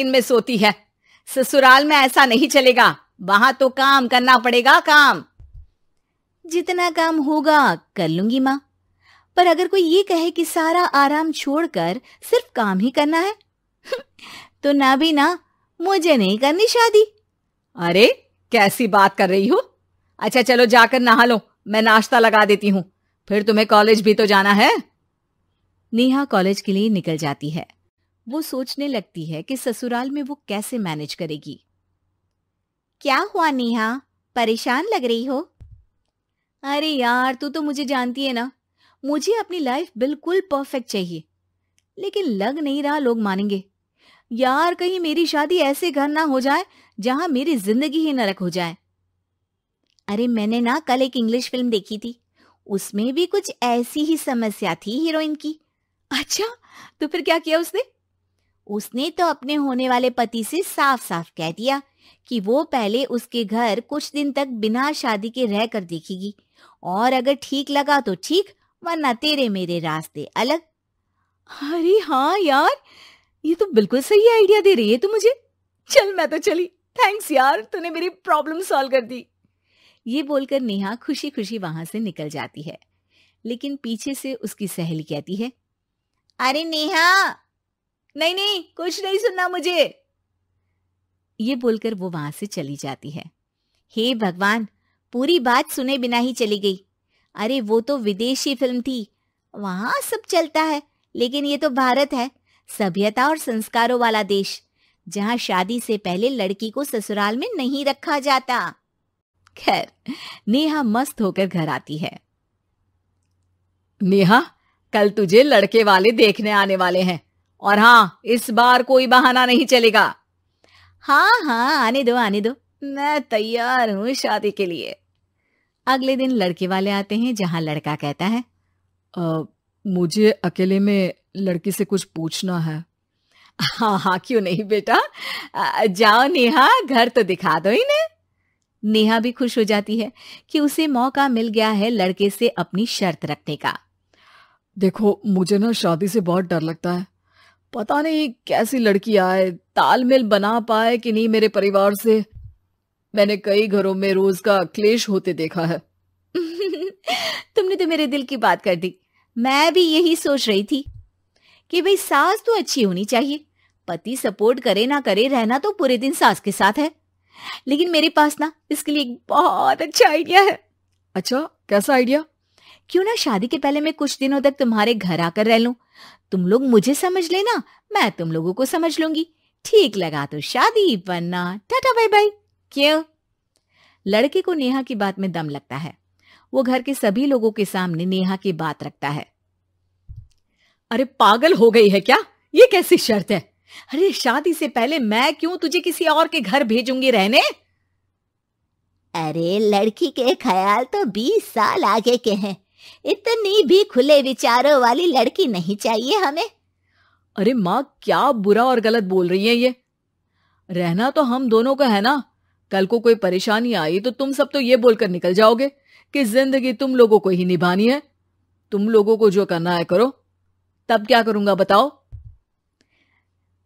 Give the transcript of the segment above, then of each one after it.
इनमें सोती है ससुराल में ऐसा नहीं चलेगा वहां तो काम करना पड़ेगा काम जितना काम होगा कर लूंगी माँ पर अगर कोई ये कहे कि सारा आराम छोड़कर सिर्फ काम ही करना है तो ना भी ना मुझे नहीं करनी शादी अरे कैसी बात कर रही हो अच्छा चलो जाकर नहा लो मैं नाश्ता लगा देती हूँ फिर तुम्हें कॉलेज भी तो जाना है नेहा कॉलेज के लिए निकल जाती है वो सोचने लगती है कि ससुराल में वो कैसे मैनेज करेगी क्या हुआ नेहा परेशान लग रही हो अरे यार तू तो मुझे जानती है ना मुझे अपनी लाइफ बिल्कुल परफेक्ट चाहिए लेकिन लग नहीं रहा लोग मानेंगे यार कहीं मेरी शादी ऐसे घर ना हो जाए जहां मेरी जिंदगी ही नरक हो जाए अरे मैंने ना कल एक इंग्लिश फिल्म देखी थी उसमें भी कुछ ऐसी ही समस्या थी हीरोइन की अच्छा तो फिर क्या किया उसने उसने तो अपने होने वाले पति से साफ साफ कह दिया कि वो पहले उसके घर कुछ दिन तक बिना शादी के रह कर देखेगी और अगर ठीक लगा तो ठीक वरना तेरे मेरे रास्ते अलग अरे हाँ यार ये तो बिल्कुल सही आइडिया दे रही है तू मुझे चल मैं तो चली थैंक्स यार तूने मेरी प्रॉब्लम सॉल्व कर दी ये बोलकर नेहा खुशी खुशी वहां से निकल जाती है लेकिन पीछे से उसकी सहेली कहती है अरे नेहा नहीं नहीं कुछ नहीं सुनना मुझे ये बोलकर वो वहां से चली जाती है हे भगवान पूरी बात सुने बिना ही चली गई अरे वो तो विदेशी फिल्म थी वहां सब चलता है लेकिन ये तो भारत है सभ्यता और संस्कारों वाला देश जहाँ शादी से पहले लड़की को ससुराल में नहीं रखा जाता खैर नेहा मस्त होकर घर आती है नेहा कल तुझे लड़के वाले देखने आने वाले हैं और हाँ इस बार कोई बहाना नहीं चलेगा हाँ हाँ आने दो आने दो मैं तैयार हूँ शादी के लिए अगले दिन लड़के वाले आते हैं जहां लड़का कहता है आ, मुझे अकेले में लड़की से कुछ पूछना है हाँ हाँ क्यों नहीं बेटा जाओ नेहा घर तो दिखा दो इन्हें नेहा भी खुश हो जाती है कि उसे मौका मिल गया है लड़के से अपनी शर्त रखने का देखो मुझे ना शादी से बहुत डर लगता है पता नहीं कैसी लड़की आए तालमेल बना पाए कि नहीं मेरे परिवार से मैंने कई घरों में रोज का क्लेश होते देखा है तुमने तो मेरे दिल की बात कर दी मैं भी यही सोच रही थी कि भाई सास तो अच्छी होनी चाहिए पति सपोर्ट करे ना करे रहना तो पूरे दिन सास के साथ है लेकिन मेरे पास ना इसके लिए एक बहुत अच्छा आइडिया है अच्छा कैसा आइडिया क्यों ना शादी के पहले मैं कुछ दिनों तक तुम्हारे घर आकर रह लूं तुम लोग मुझे समझ लेना मैं तुम लोगों को समझ लूंगी ठीक लगा तो शादी वरना टाटा बाय बाय क्यों लड़के को नेहा की बात में दम लगता है वो घर के सभी लोगों के सामने नेहा की बात रखता है अरे पागल हो गई है क्या ये कैसी शर्त है अरे शादी से पहले मैं क्यों तुझे किसी और के घर भेजूंगी रहने अरे लड़की के ख्याल तो बीस साल आगे के हैं इतनी भी खुले विचारों वाली लड़की नहीं चाहिए हमें अरे माँ क्या बुरा और गलत बोल रही है ये रहना तो हम दोनों का है ना कल को कोई परेशानी आई तो तुम सब तो ये बोलकर निकल जाओगे कि जिंदगी तुम लोगों को ही निभानी है तुम लोगों को जो करना है करो तब क्या करूंगा बताओ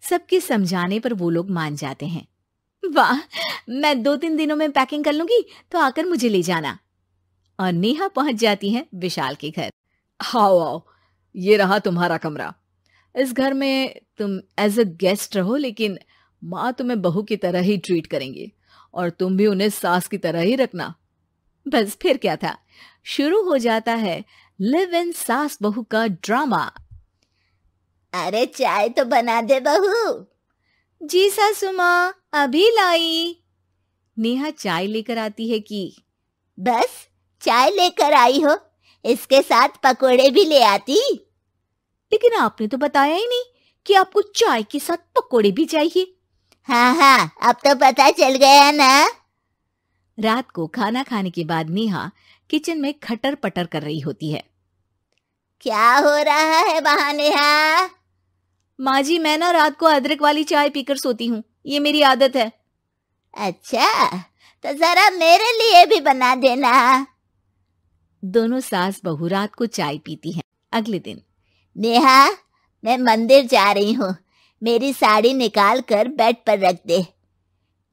सबके समझाने पर वो लोग मान जाते हैं वाह मैं दो तीन दिनों में पैकिंग कर लूंगी तो आकर मुझे ले जाना और नेहा पहुंच जाती है विशाल के घर हाओ आओ ये रहा तुम्हारा कमरा इस घर में तुम एज अ गेस्ट रहो लेकिन माँ तुम्हें बहू की तरह ही ट्रीट करेंगे और तुम भी उन्हें सास की तरह ही रखना बस फिर क्या था शुरू हो जाता है लिव इन सास बहू का ड्रामा अरे चाय तो बना दे बहू जी सासु माँ अभी लाई नेहा चाय लेकर आती है कि बस चाय लेकर आई हो इसके साथ पकोड़े भी ले आती लेकिन आपने तो बताया ही नहीं कि आपको चाय के साथ पकोड़े भी चाहिए हाँ हाँ अब तो पता चल गया ना रात को खाना खाने के बाद नेहा किचन में खटर पटर कर रही होती है क्या हो रहा है वहां नेहा माँ जी मैं ना रात को अदरक वाली चाय पीकर सोती हूँ ये मेरी आदत है अच्छा तो जरा मेरे लिए भी बना देना दोनों सास बहू रात को चाय पीती हैं अगले दिन नेहा मैं मंदिर जा रही हूँ मेरी साड़ी निकाल कर बेड पर रख दे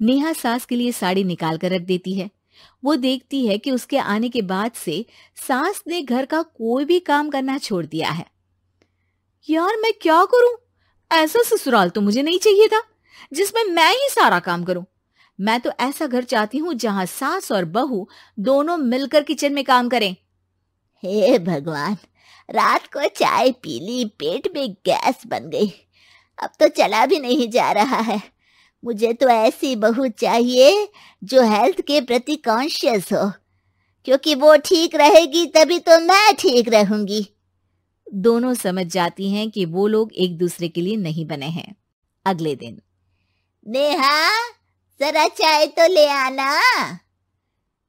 नेहा सास के लिए साड़ी निकाल कर रख देती है वो देखती है कि उसके आने के बाद से सास ने घर का कोई भी काम करना छोड़ दिया है यार मैं क्या करूं ऐसा ससुराल तो मुझे नहीं चाहिए था जिसमें मैं ही सारा काम करूं मैं तो ऐसा घर चाहती हूँ जहाँ सास और बहू दोनों मिलकर किचन में काम करें हे भगवान रात को चाय पी ली पेट में गैस बन गई अब तो चला भी नहीं जा रहा है मुझे तो ऐसी बहू चाहिए जो हेल्थ के प्रति कॉन्शियस हो क्योंकि वो ठीक रहेगी तभी तो मैं ठीक रहूंगी दोनों समझ जाती हैं कि वो लोग एक दूसरे के लिए नहीं बने हैं अगले दिन नेहा जरा चाय तो ले आना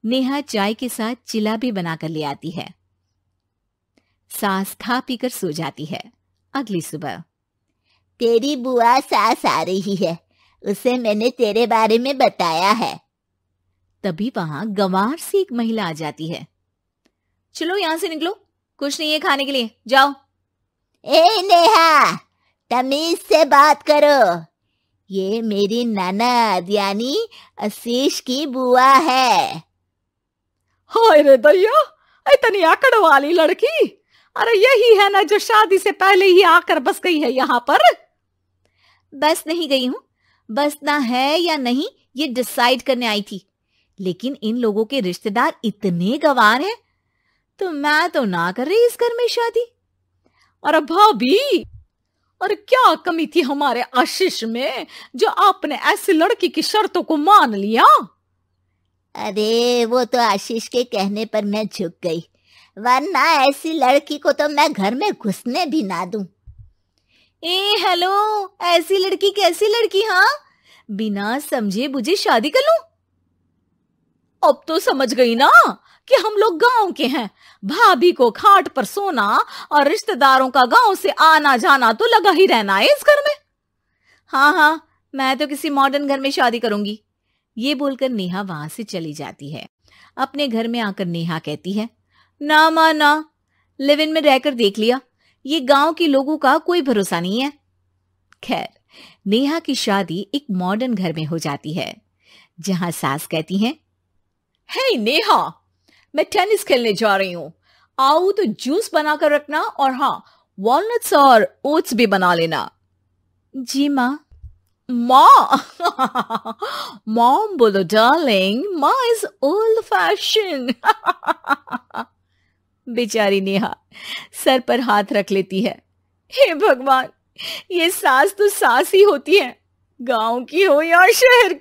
नेहा चाय के साथ चिला भी बनाकर ले आती है सास खा पीकर सो जाती है अगली सुबह तेरी बुआ सास आ रही है उसे मैंने तेरे बारे में बताया है तभी वहां गंवार सी एक महिला आ जाती है चलो यहां से निकलो कुछ नहीं है खाने के लिए जाओ ए नेहा तमीज से बात करो ये मेरी ननद यानी आशीष की बुआ है हाय रे दैया इतनी आकड़ वाली लड़की अरे यही है ना जो शादी से पहले ही आकर बस गई है यहाँ पर बस नहीं गई हूँ बसना है या नहीं ये डिसाइड करने आई थी लेकिन इन लोगों के रिश्तेदार इतने गवार हैं तो मैं तो ना कर रही इस घर में शादी और भाभी और क्या कमी थी हमारे आशीष में जो आपने ऐसी लड़की की शर्तों को मान लिया अरे वो तो आशीष के कहने पर मैं झुक गई वरना ऐसी लड़की को तो मैं घर में घुसने भी ना दू ए हेलो ऐसी लड़की कैसी लड़की हाँ बिना समझे मुझे शादी कर लू अब तो समझ गई ना कि हम लोग गांव के हैं भाभी को खाट पर सोना और रिश्तेदारों का गांव से आना जाना तो लगा ही रहना है इस घर में हाँ हाँ मैं तो किसी मॉडर्न घर में शादी करूंगी ये बोलकर नेहा वहां से चली जाती है अपने घर में आकर नेहा कहती है ना मा ना लिव इन में रहकर देख लिया ये गांव के लोगों का कोई भरोसा नहीं है खैर नेहा की शादी एक मॉडर्न घर में हो जाती है जहां सास कहती हैं हे hey, नेहा मैं टेनिस खेलने जा रही हूँ आओ तो जूस बनाकर रखना और हाँ वॉलनट्स और ओट्स भी बना लेना जी माँ माँ मॉम बोलो डार्लिंग माँ इज ओल्ड फैशन बेचारी नेहा सर पर हाथ रख लेती है हे भगवान ये सास तो सास ही होती है गांव की हो या शहर